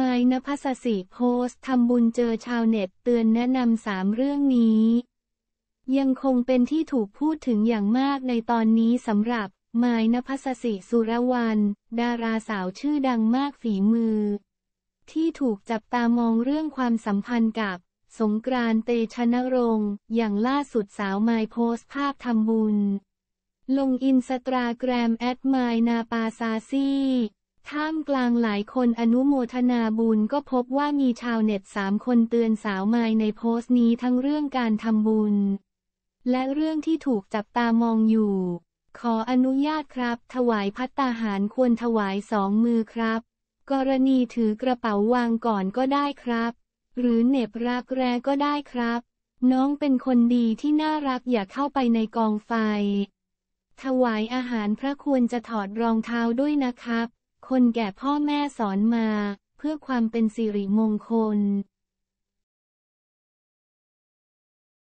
ไม้นภัสสิโพสทำบุญเจอชาวเน็ตเตือนแนะนำสามเรื่องนี้ ยังคงเป็นที่ถูกพูดถึงอย่างมากในตอนนี้สำหรับไม้นภัสสิสุรวรรณดาราสาวชื่อดังมากฝีมือ ที่ถูกจับตามองเรื่องความสัมพันธ์กับ สงกรานเตชนรงค์ อย่างล่าสุดสาวไม้โพสภาพทำบุญ ลงอินสตาแกรมแอดไมนาปาซาซี่ท่ามกลางหลายคนอนุโมทนาบุญก็พบว่ามีชาวเน็ตสามคนเตือนสาวไมในโพสต์นี้ทั้งเรื่องการทำบุญ และเรื่องที่ถูกจับตามองอยู่ ขออนุญาตครับ ถวายพัตตาหารควรถวายสองมือครับ กรณีถือกระเป๋าวางก่อนก็ได้ครับ หรือเน็บรักแร้ก็ได้ครับ น้องเป็นคนดีที่น่ารักอย่าเข้าไปในกองไฟ ถวายอาหารพระควรจะถอดรองเท้าด้วยนะครับคนแก่พ่อแม่สอนมาเพื่อความเป็นสิริมงคล